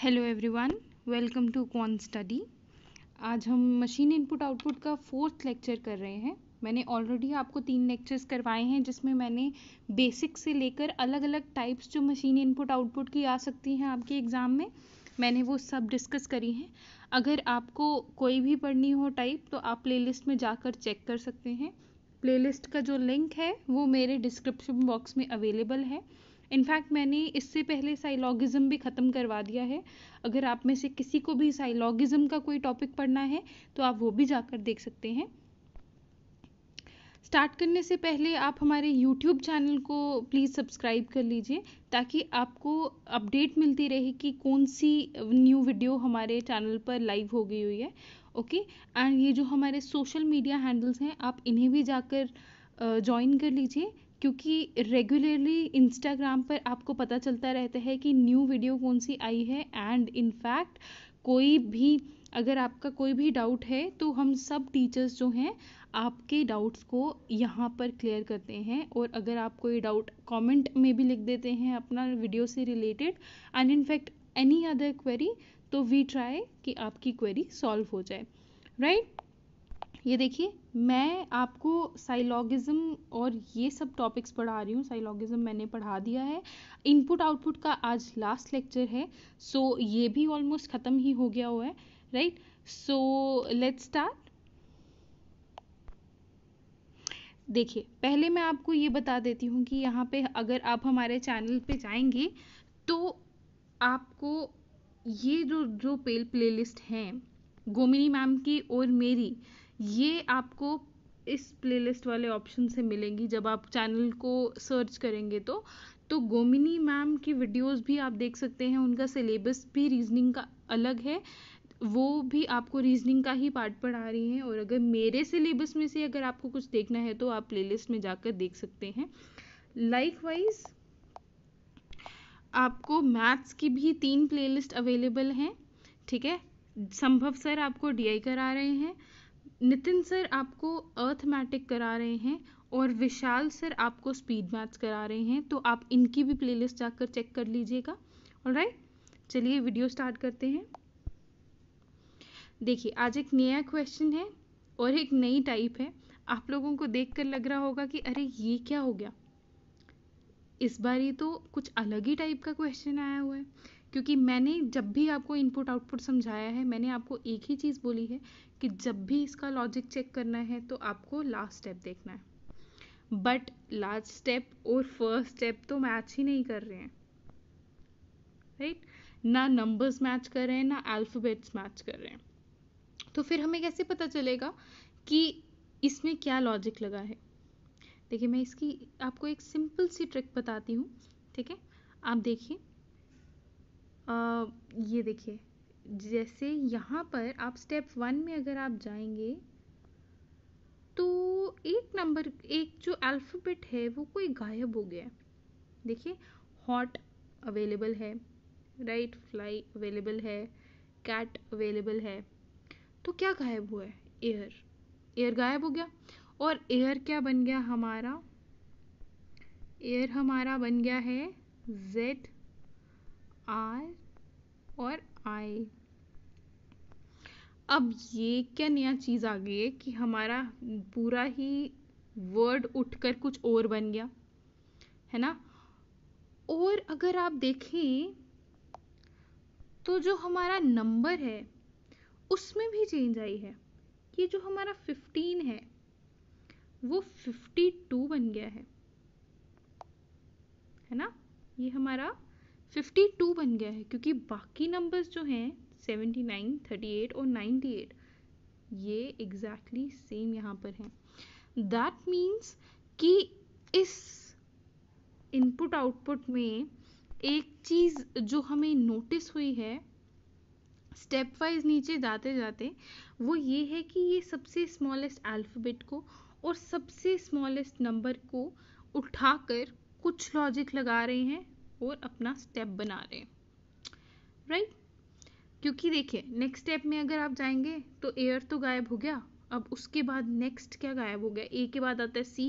Hello everyone welcome to con study आज हम machine input output का फोर्थ लेक्चर कर रहे हैं मैंने ऑलरेडी आपको तीन लेक्चर्स करवाए हैं जिसमें मैंने बेसिक से लेकर अलग अलग टाइप्स जो मशीन इनपुट आउटपुट की आ सकती हैं आपके एग्ज़ाम में मैंने वो सब डिस्कस करी हैं अगर आपको कोई भी पढ़नी हो टाइप तो आप प्ले में जाकर चेक कर सकते हैं प्लेलिस्ट का जो लिंक है वो मेरे डिस्क्रिप्शन बॉक्स में अवेलेबल है इनफैक्ट मैंने इससे पहले साइलॉगिज़म भी ख़त्म करवा दिया है अगर आप में से किसी को भी साइलॉगिज़म का कोई टॉपिक पढ़ना है तो आप वो भी जाकर देख सकते हैं स्टार्ट करने से पहले आप हमारे यूट्यूब चैनल को प्लीज़ सब्सक्राइब कर लीजिए ताकि आपको अपडेट मिलती रहे कि कौन सी न्यू वीडियो हमारे चैनल पर लाइव हो गई हुई है ओके एंड ये जो हमारे सोशल मीडिया हैंडल्स हैं आप इन्हें भी जाकर ज्वाइन कर लीजिए क्योंकि रेगुलरली इंस्टाग्राम पर आपको पता चलता रहता है कि न्यू वीडियो कौन सी आई है एंड इनफैक्ट कोई भी अगर आपका कोई भी डाउट है तो हम सब टीचर्स जो हैं आपके डाउट्स को यहाँ पर क्लियर करते हैं और अगर आप कोई डाउट कमेंट में भी लिख देते हैं अपना वीडियो से related and in fact any other query तो वी ट्राई कि आपकी क्वेरी सॉल्व हो जाए राइट right? ये देखिए मैं आपको साइलॉगिज्म और ये सब टॉपिक्स पढ़ा रही हूँ साइलॉगिज्म मैंने पढ़ा दिया है इनपुट आउटपुट का आज लास्ट लेक्चर है सो so ये भी ऑलमोस्ट ख़त्म ही हो गया हुआ है राइट सो लेट्स स्टार्ट देखिए पहले मैं आपको ये बता देती हूँ कि यहाँ पे अगर आप हमारे चैनल पे जाएंगे तो आपको ये जो जो प्ले प्लेलिस्ट हैं गोमिनी मैम की और मेरी ये आपको इस प्लेलिस्ट वाले ऑप्शन से मिलेंगी जब आप चैनल को सर्च करेंगे तो तो गोमिनी मैम की वीडियोस भी आप देख सकते हैं उनका सिलेबस भी रीजनिंग का अलग है वो भी आपको रीजनिंग का ही पार्ट पढ़ा रही हैं और अगर मेरे सिलेबस में से अगर आपको कुछ देखना है तो आप प्लेलिस्ट में जाकर देख सकते हैं लाइक वाइज आपको मैथ्स की भी तीन प्लेलिस्ट अवेलेबल हैं ठीक है संभव सर आपको डीआई करा रहे हैं नितिन सर आपको अर्थमैटिक करा रहे हैं और विशाल सर आपको स्पीड मैथ्स करा रहे हैं तो आप इनकी भी प्लेलिस्ट जाकर चेक कर लीजिएगा राइट चलिए वीडियो स्टार्ट करते हैं देखिए आज एक नया क्वेश्चन है और एक नई टाइप है आप लोगों को देखकर लग रहा होगा कि अरे ये क्या हो गया इस बार ये तो कुछ अलग ही टाइप का क्वेश्चन आया हुआ है क्योंकि मैंने जब भी आपको इनपुट आउटपुट समझाया है मैंने आपको एक ही चीज़ बोली है कि जब भी इसका लॉजिक चेक करना है तो आपको लास्ट स्टेप देखना है बट लास्ट स्टेप और फर्स्ट स्टेप तो मैच ही नहीं कर रहे हैं राइट right? ना नंबर्स मैच कर रहे हैं ना अल्फ़ाबेट्स मैच कर रहे हैं तो फिर हमें कैसे पता चलेगा कि इसमें क्या लॉजिक लगा है देखिए मैं इसकी आपको एक सिंपल सी ट्रिक बताती हूँ ठीक है आप देखिए ये देखिए जैसे यहाँ पर आप स्टेप वन में अगर आप जाएंगे तो एक नंबर एक जो अल्फ़ाबेट है वो कोई गायब हो गया देखिए हॉट अवेलेबल है राइट फ्लाई अवेलेबल है कैट अवेलेबल है तो क्या गायब हुआ है एयर एयर गायब हो गया और एयर क्या बन गया हमारा एयर हमारा बन गया है जेड आर और आई अब ये क्या नया चीज़ आ गई है कि हमारा पूरा ही वर्ड उठकर कुछ और बन गया है ना और अगर आप देखें तो जो हमारा नंबर है उसमें भी चेंज आई है ये जो हमारा फिफ्टीन है वो फिफ्टी टू बन गया है है ना ये हमारा फिफ्टी टू बन गया है क्योंकि बाकी नंबर्स जो हैं सेवेंटी नाइन थर्टी एट और नाइन्टी एट ये एग्जैक्टली exactly सेम यहाँ पर है दैट मीन्स कि इस इनपुट आउटपुट में एक चीज़ जो हमें नोटिस हुई है स्टेप वाइज नीचे जाते जाते वो ये है कि ये सबसे स्मॉलेस्ट अल्फ़ाबेट को और सबसे स्मॉलेस्ट नंबर को उठाकर कुछ लॉजिक लगा रहे हैं और अपना स्टेप बना रहे राइट क्योंकि देखिए नेक्स्ट स्टेप में अगर आप जाएंगे तो एयर तो गायब हो गया अब उसके बाद नेक्स्ट क्या गायब हो गया ए के बाद आता है सी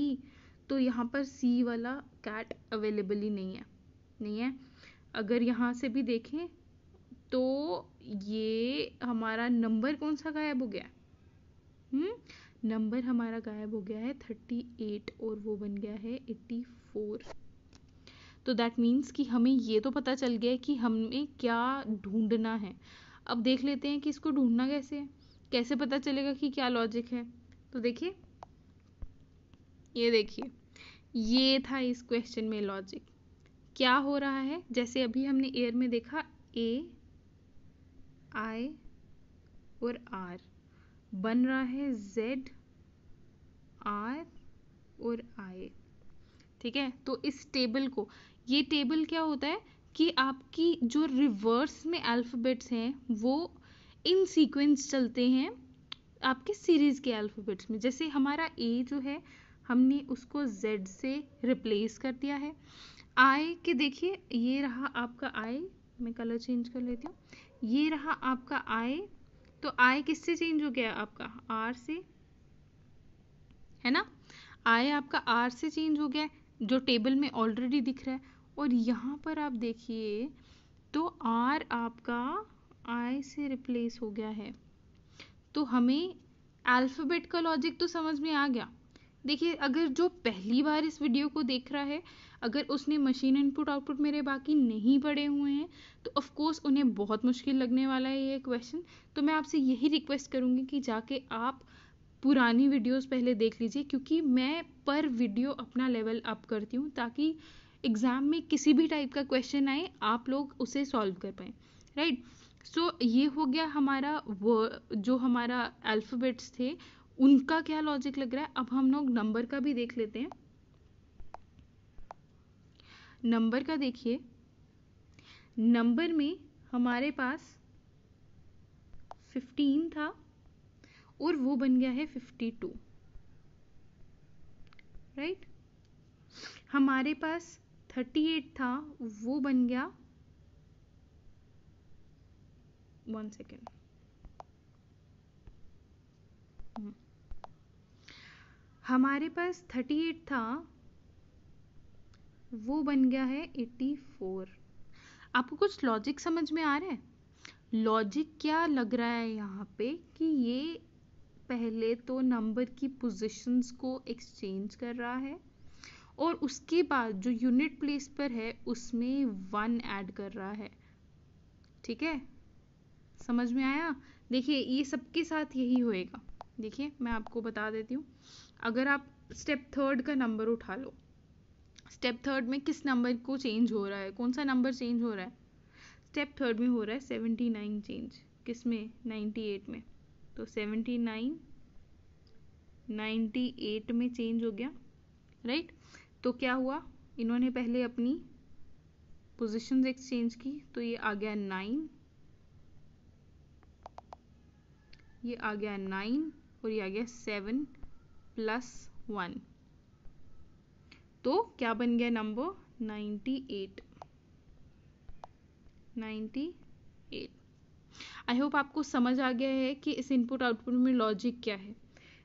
तो यहाँ पर सी वाला कैट अवेलेबल ही नहीं है नहीं है अगर यहाँ से भी देखें तो ये हमारा नंबर कौन सा गायब हो गया हम्म नंबर हमारा गायब हो गया है थर्टी एट और वो बन गया है एट्टी फोर तो दैट मीन्स कि हमें ये तो पता चल गया है कि हमें क्या ढूंढना है अब देख लेते हैं कि इसको ढूंढना कैसे है कैसे पता चलेगा कि क्या लॉजिक है तो देखिए ये देखिए ये था इस क्वेश्चन में लॉजिक क्या हो रहा है जैसे अभी हमने एयर में देखा ए आई और आर बन रहा है जेड आर और आई ठीक है तो इस टेबल को ये टेबल क्या होता है कि आपकी जो रिवर्स में अल्फ़ाबेट्स हैं वो इन सीक्वेंस चलते हैं आपके सीरीज़ के अल्फ़ाबेट्स में जैसे हमारा ए जो है हमने उसको जेड से रिप्लेस कर दिया है आई के देखिए ये रहा आपका आई मैं कलर चेंज कर लेती हूँ ये रहा आपका आई तो आई किससे चेंज हो गया आपका आर से है ना आई आपका आर से चेंज हो गया जो टेबल में ऑलरेडी दिख रहा है और यहाँ पर आप देखिए तो R आपका I से रिप्लेस हो गया है तो हमें अल्फ़ाबेट का लॉजिक तो समझ में आ गया देखिए अगर जो पहली बार इस वीडियो को देख रहा है अगर उसने मशीन इनपुट आउटपुट मेरे बाकी नहीं पड़े हुए हैं तो ऑफ कोर्स उन्हें बहुत मुश्किल लगने वाला है ये क्वेश्चन तो मैं आपसे यही रिक्वेस्ट करूँगी कि जाके आप पुरानी वीडियोस पहले देख लीजिए क्योंकि मैं पर वीडियो अपना लेवल अप करती हूँ ताकि एग्ज़ाम में किसी भी टाइप का क्वेश्चन आए आप लोग उसे सॉल्व कर पाए राइट सो ये हो गया हमारा वो जो हमारा अल्फ़ाबेट्स थे उनका क्या लॉजिक लग रहा है अब हम लोग नंबर का भी देख लेते हैं नंबर का देखिए नंबर में हमारे पास फिफ्टीन था और वो बन गया है फिफ्टी टू राइट हमारे पास थर्टी एट था वो बन गया वन सेकेंड हम्म। हमारे पास थर्टी एट था वो बन गया है एट्टी फोर आपको कुछ लॉजिक समझ में आ रहा है लॉजिक क्या लग रहा है यहाँ पे कि ये पहले तो नंबर की पोजीशंस को एक्सचेंज कर रहा है और उसके बाद जो यूनिट प्लेस पर है उसमें वन ऐड कर रहा है ठीक है समझ में आया देखिए ये सबके साथ यही होएगा देखिए मैं आपको बता देती हूँ अगर आप स्टेप थर्ड का नंबर उठा लो स्टेप थर्ड में किस नंबर को चेंज हो रहा है कौन सा नंबर चेंज हो रहा है स्टेप थर्ड में हो रहा है सेवेंटी नाइन चेंज किस में नाइन्टी एट में तो सेवेंटी नाइन नाइन्टी एट में चेंज हो गया राइट तो क्या हुआ इन्होंने पहले अपनी पोजिशन एक्सचेंज की तो ये आ गया नाइन ये आ गया नाइन और ये आ गया सेवन प्लस वन तो क्या बन गया number ninety eight ninety eight I hope आपको समझ आ गया है कि इस इनपुट आउटपुट में लॉजिक क्या है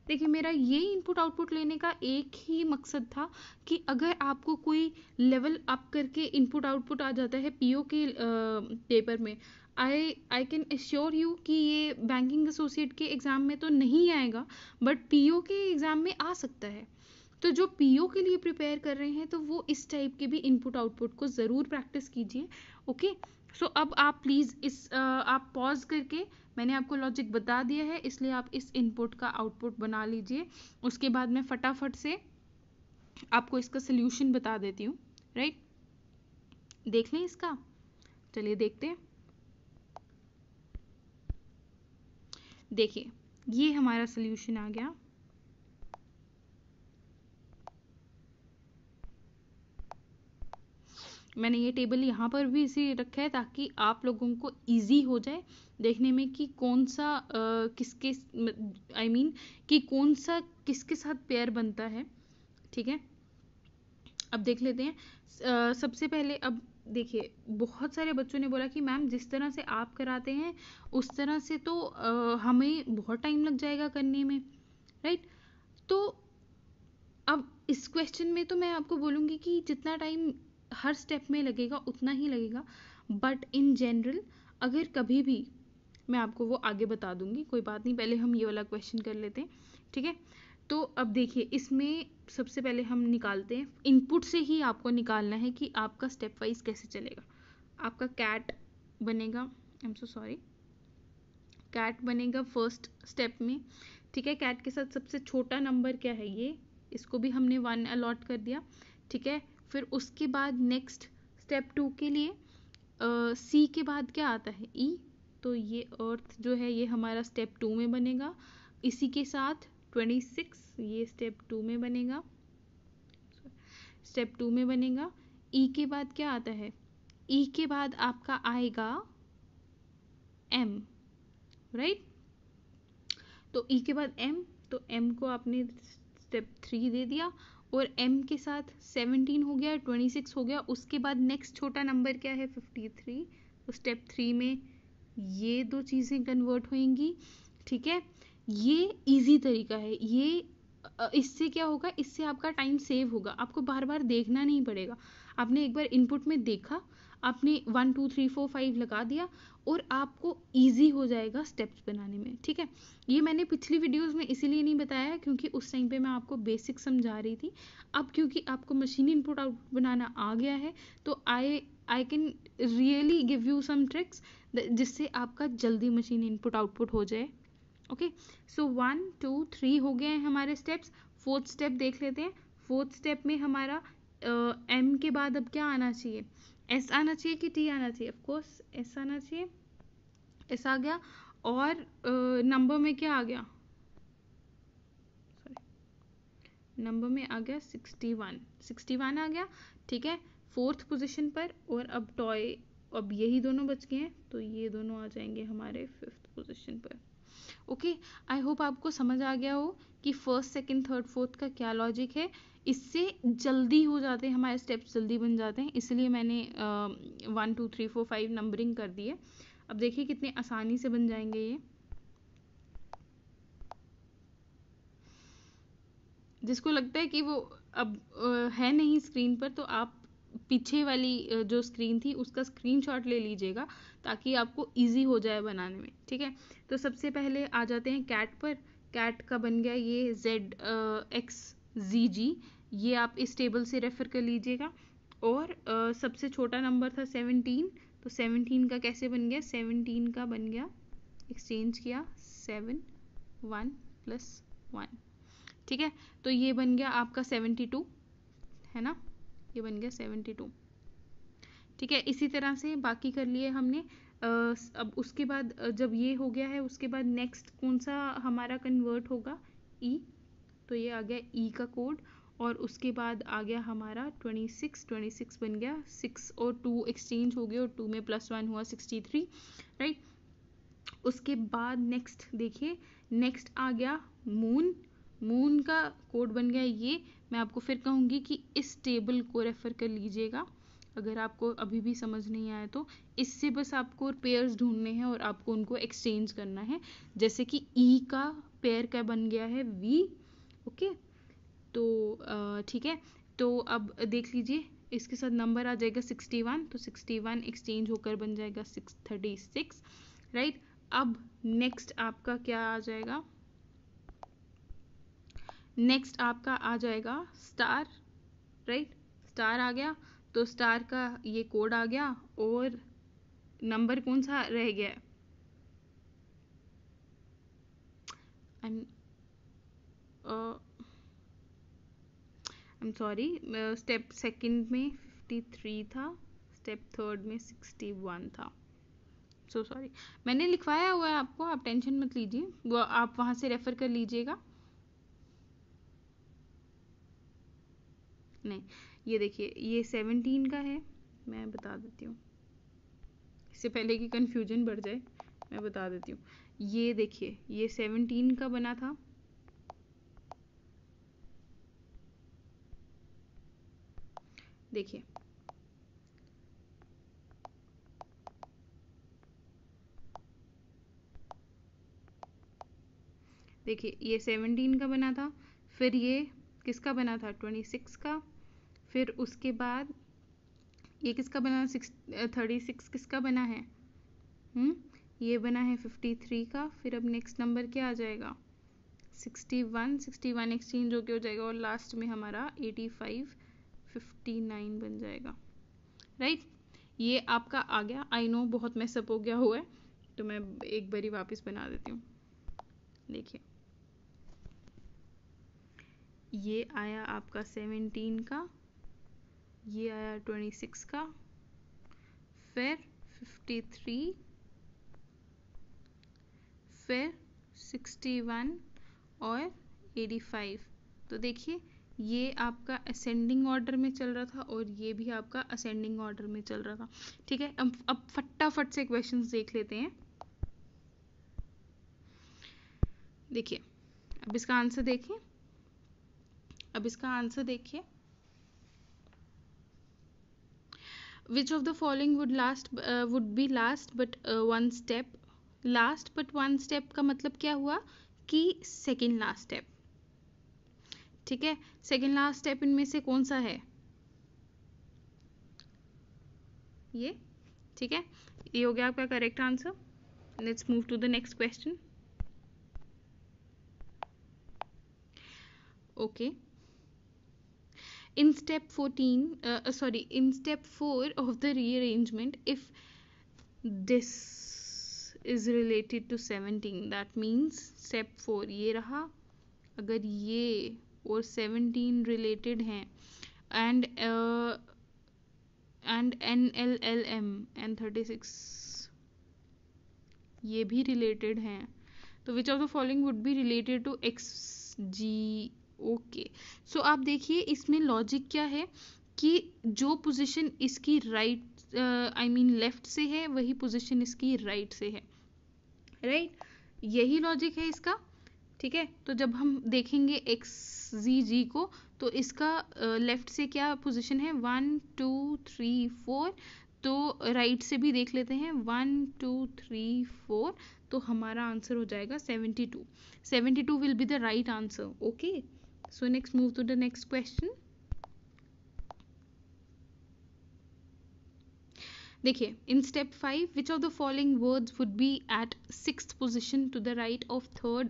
देखिए मेरा ये इनपुट आउटपुट लेने का एक ही मकसद था कि अगर आपको कोई लेवल अप करके इनपुट आउटपुट आ जाता है पीओ के पेपर में I I can assure you कि ये बैंकिंग एसोसिएट के एग्ज़ाम में तो नहीं आएगा बट पीओ के एग्ज़ाम में आ सकता है तो जो पीओ के लिए प्रिपेयर कर रहे हैं तो वो इस टाइप के भी इनपुट आउटपुट को ज़रूर प्रैक्टिस कीजिए ओके सो अब आप प्लीज़ इस आ, आप पॉज करके मैंने आपको लॉजिक बता दिया है इसलिए आप इस इनपुट का आउटपुट बना लीजिए उसके बाद मैं फटाफट से आपको इसका सोल्यूशन बता देती हूँ राइट देख लें इसका चलिए देखते हैं देखिए ये हमारा सोल्यूशन आ गया मैंने ये टेबल यहाँ पर भी इसी रखा है ताकि आप लोगों को ईजी हो जाए देखने में कि कौन सा आ, किसके आई I मीन mean, कि कौन सा किसके साथ पेयर बनता है ठीक है अब देख लेते हैं आ, सबसे पहले अब देखिए बहुत सारे बच्चों ने बोला कि मैम जिस तरह से आप कराते हैं उस तरह से तो आ, हमें बहुत टाइम लग जाएगा करने में राइट तो अब इस क्वेश्चन में तो मैं आपको बोलूँगी कि जितना टाइम हर स्टेप में लगेगा उतना ही लगेगा बट इन जनरल अगर कभी भी मैं आपको वो आगे बता दूंगी कोई बात नहीं पहले हम ये वाला क्वेश्चन कर लेते हैं ठीक है तो अब देखिए इसमें सबसे पहले हम निकालते हैं इनपुट से ही आपको निकालना है कि आपका स्टेप वाइज कैसे चलेगा आपका कैट बनेगा I am so sorry cat बनेगा फर्स्ट स्टेप में ठीक है कैट के साथ सबसे छोटा नंबर क्या है ये इसको भी हमने वन अलॉट कर दिया ठीक है फिर उसके बाद नेक्स्ट स्टेप टू के लिए सी uh, के बाद क्या आता है ई e, तो ये अर्थ जो है ये हमारा स्टेप टू में बनेगा इसी के साथ ट्वेंटी सिक्स ये स्टेप टू में बनेगा स्टेप टू में बनेगा ई e के बाद क्या आता है ई e के बाद आपका आएगा एम राइट तो ई e के बाद एम तो एम को आपने स्टेप थ्री दे दिया और एम के साथ सेवनटीन हो गया ट्वेंटी सिक्स हो गया उसके बाद नेक्स्ट छोटा नंबर क्या है फिफ्टी थ्री तो स्टेप थ्री में ये दो चीज़ें कन्वर्ट होंगी ठीक है ये इजी तरीका है ये इससे क्या होगा इससे आपका टाइम सेव होगा आपको बार बार देखना नहीं पड़ेगा आपने एक बार इनपुट में देखा आपने one two three four five लगा दिया और आपको ईजी हो जाएगा स्टेप्स बनाने में ठीक है ये मैंने पिछली वीडियोस में इसीलिए नहीं बताया क्योंकि उस टाइम पे मैं आपको बेसिक समझा रही थी अब क्योंकि आपको मशीन इनपुट आउटपुट बनाना आ गया है तो I I can really give you some tricks जिससे आपका जल्दी मशीन इनपुट आउटपुट हो जाए okay so one two three हो गए हैं हमारे स्टेप्स फोर्थ स्टेप देख लेते हैं फोर्थ स्टेप में हमारा एम के बाद अब क्या आना चाहिए एस आना चाहिए कि टी आना चाहिए ऑफकोर्स एस आना चाहिए एस आ गया और नंबर में क्या आ गया नंबर में आ गया सिक्सटी वन सिक्सटी वन आ गया ठीक है फोर्थ पोजीशन पर और अब टॉय अब यही दोनों बच गए हैं तो ये दोनों आ जाएंगे हमारे फिफ्थ पोजीशन पर ओके आई होप आपको समझ आ गया हो कि फर्स्ट सेकंड थर्ड फोर्थ का क्या लॉजिक है इससे जल्दी हो जाते हैं हमारे स्टेप्स जल्दी बन जाते हैं इसलिए मैंने one two three four five numbering कर दी है अब देखिए कितने आसानी से बन जाएंगे ये जिसको लगता है कि वो अब है नहीं स्क्रीन पर तो आप पीछे वाली जो स्क्रीन थी उसका स्क्रीनशॉट ले लीजिएगा ताकि आपको इजी हो जाए बनाने में ठीक है तो सबसे पहले आ जाते हैं कैट पर कैट का बन गया ये जेड एक्स जी जी ये आप इस टेबल से रेफ़र कर लीजिएगा और आ, सबसे छोटा नंबर था सेवनटीन तो सेवनटीन का कैसे बन गया सेवनटीन का बन गया एक्सचेंज किया सेवन वन प्लस वन ठीक है तो ये बन गया आपका सेवेंटी टू है ना ये बन गया सेवेंटी टू ठीक है इसी तरह से बाकी कर लिए हमने अब उसके बाद जब ये हो गया है उसके बाद नेक्स्ट कौन सा हमारा कन्वर्ट होगा ई e तो ये आ गया ई e का कोड और उसके बाद आ गया हमारा 26 26 बन गया सिक्स और टू एक्सचेंज हो गया और टू में प्लस वन हुआ 63 राइट उसके बाद नेक्स्ट देखिए नेक्स्ट आ गया मून मून का कोड बन गया ये मैं आपको फिर कहूँगी कि इस टेबल को रेफ़र कर लीजिएगा अगर आपको अभी भी समझ नहीं आया तो इससे बस आपको पेयर्स ढूंढने हैं और आपको उनको एक्सचेंज करना है जैसे कि ई e का पेयर का बन गया है वी ओके तो ठीक है तो अब देख लीजिए इसके साथ नंबर आ जाएगा सिक्सटी वन तो सिक्सटी वन एक्सचेंज होकर बन जाएगा सिक्स थर्टी सिक्स राइट अब नेक्स्ट आपका क्या आ जाएगा नेक्स्ट आपका आ जाएगा स्टार राइट स्टार आ गया तो स्टार का ये कोड आ गया और नंबर कौन सा रह गया I I am sorry step second में 53 था स्टेप थर्ड में 61 था सो so सॉरी मैंने लिखवाया हुआ है आपको आप टेंशन मत लीजिए वो आप वहाँ से रेफ़र कर लीजिएगा नहीं ये देखिए ये 17 का है मैं बता देती हूँ इससे पहले कि कन्फ्यूजन बढ़ जाए मैं बता देती हूँ ये देखिए ये 17 का बना था देखिए देखिए ये सेवनटीन का बना था फिर ये किसका बना था ट्वेंटी सिक्स का फिर उसके बाद ये किसका बना सिक्स थर्टी सिक्स किसका बना है हुँ? हम्म, ये बना है फिफ्टी थ्री का फिर अब नेक्स्ट नंबर क्या आ जाएगा sixty one sixty one exchange होके हो जाएगा और लास्ट में हमारा एटी फाइव फिफ्टी नाइन बन जाएगा राइट right? ये आपका आ गया आई नो बहुत मैसअप हो गया हुआ है तो मैं एक बारी वापस बना देती हूँ देखिए ये आया आपका सेवेंटीन का ये आया ट्वेंटी सिक्स का फिर फिफ्टी थ्री फिर सिक्सटी वन और एटी फाइव तो देखिए ये आपका असेंडिंग ऑर्डर में चल रहा था और ये भी आपका असेंडिंग ऑर्डर में चल रहा था ठीक है अब अब फटाफट से क्वेश्चन देख लेते हैं देखिए अब इसका आंसर देखिए अब इसका आंसर देखिए which of the following would last would be last but one step last but one step का मतलब क्या हुआ कि सेकेंड लास्ट स्टेप ठीक है सेकेंड लास्ट स्टेप इनमें से कौन सा है ये ठीक है ये हो गया आपका correct answer let's move to the next question okay in step fourteen sorry in step four of the rearrangement if this is related to seventeen that means step four ये रहा अगर ये और सेवनटीन रिलेटेड हैं and and N L L M N thirty six ये भी related हैं तो which of the following would be related to X G okay so आप देखिए इसमें लॉजिक क्या है कि जो पोजीशन इसकी राइट आई मीन लेफ्ट से है वही पोजीशन इसकी राइट right से है राइट right? यही लॉजिक है इसका ठीक है तो जब हम देखेंगे एक्स जी जी को तो इसका लेफ़्ट से क्या पोजीशन है वन टू थ्री फोर तो राइट से भी देख लेते हैं वन टू थ्री फोर तो हमारा आंसर हो जाएगा seventy two seventy two will be the right answer okay so next move to the next question देखिए in step five which of the following words would be at six position to the right of third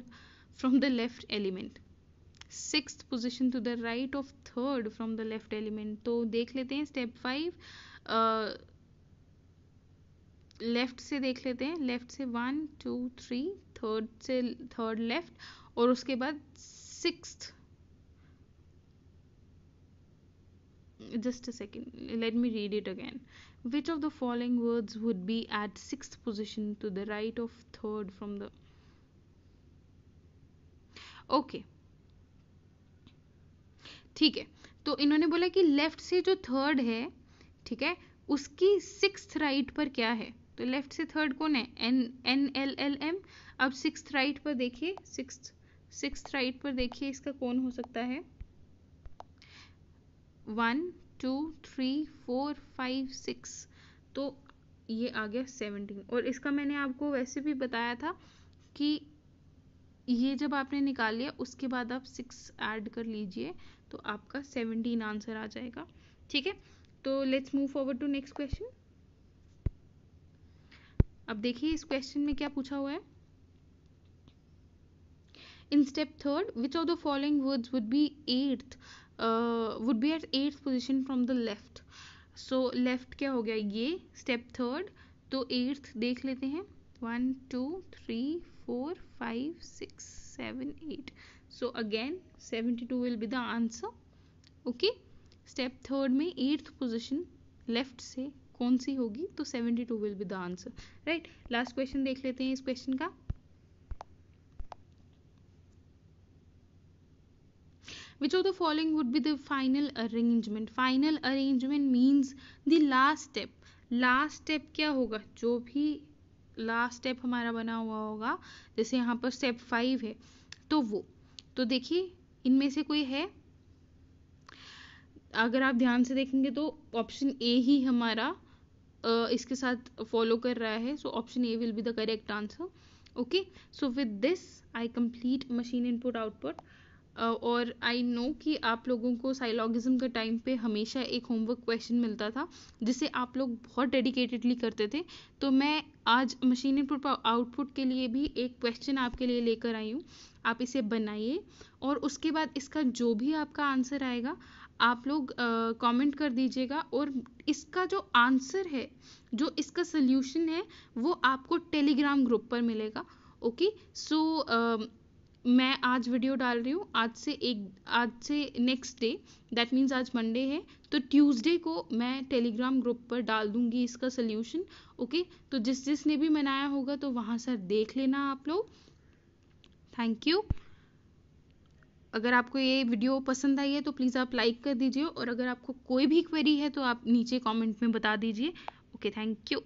from the left element six position to the right of third from the left element तो देख लेते हैं step five left से देख लेते हैं left से one two three third से थर्ड लेफ्ट और उसके बाद six just a second let me read it again which of the following words would be at sixth position to the right of third from the okay ठीक है तो इन्होंने बोला कि लेफ्ट से जो थर्ड है ठीक है उसकी सिक्स राइट पर क्या है तो लेफ्ट से थर्ड कौन है N N L L M अब सिक्स राइट पर देखिए सिक्स सिक्स राइट पर देखिए इसका कौन हो सकता है one two three four five six तो ये आ गया सेवनटीन और इसका मैंने आपको वैसे भी बताया था कि ये जब आपने निकाल लिया उसके बाद आप सिक्स ऐड कर लीजिए तो आपका सेवनटीन आंसर आ जाएगा ठीक है तो let's move forward to next question अब देखिए इस क्वेश्चन में क्या पूछा हुआ है in step third which of the following words would be eighth would be at eighth position from the left so left क्या हो गया ये स्टेप थर्ड तो एट्थ देख लेते हैं one two three four five six seven eight so again 72 will be the answer okay step third में eighth position left से कौन सी होगी तो 72 will be the answer right last question देख लेते हैं इस question का which of the following would be the final arrangement final arrangement means the last step last step क्या होगा जो भी लास्ट स्टेप हमारा बना हुआ होगा जैसे यहाँ पर स्टेप फाइव है तो वो तो देखिए इनमें से कोई है अगर आप ध्यान से देखेंगे तो ऑप्शन ए ही हमारा इसके साथ फॉलो कर रहा है so option A will be the correct answer okay so with this I complete machine input output और आई नो कि आप लोगों को साइलॉगिज्म के टाइम पे हमेशा एक होमवर्क क्वेश्चन मिलता था जिसे आप लोग बहुत डेडिकेटेडली करते थे तो मैं आज मशीन इनपुट आउटपुट के लिए भी एक क्वेश्चन आपके लिए लेकर आई हूँ आप इसे बनाइए और उसके बाद इसका जो भी आपका आंसर आएगा आप लोग कमेंट कर दीजिएगा और इसका जो आंसर है जो इसका सल्यूशन है वो आपको टेलीग्राम ग्रुप पर मिलेगा ओके सो मैं आज वीडियो डाल रही हूँ आज से एक आज से नेक्स्ट डे दैट मीन्स आज मंडे है तो ट्यूसडे को मैं टेलीग्राम ग्रुप पर डाल दूंगी इसका सोल्यूशन ओके तो जिस जिसने भी मनाया होगा तो वहाँ सर देख लेना आप लोग थैंक यू अगर आपको ये वीडियो पसंद आई है तो प्लीज़ आप लाइक कर दीजिए और अगर आपको कोई भी क्वेरी है तो आप नीचे कॉमेंट में बता दीजिए ओके थैंक यू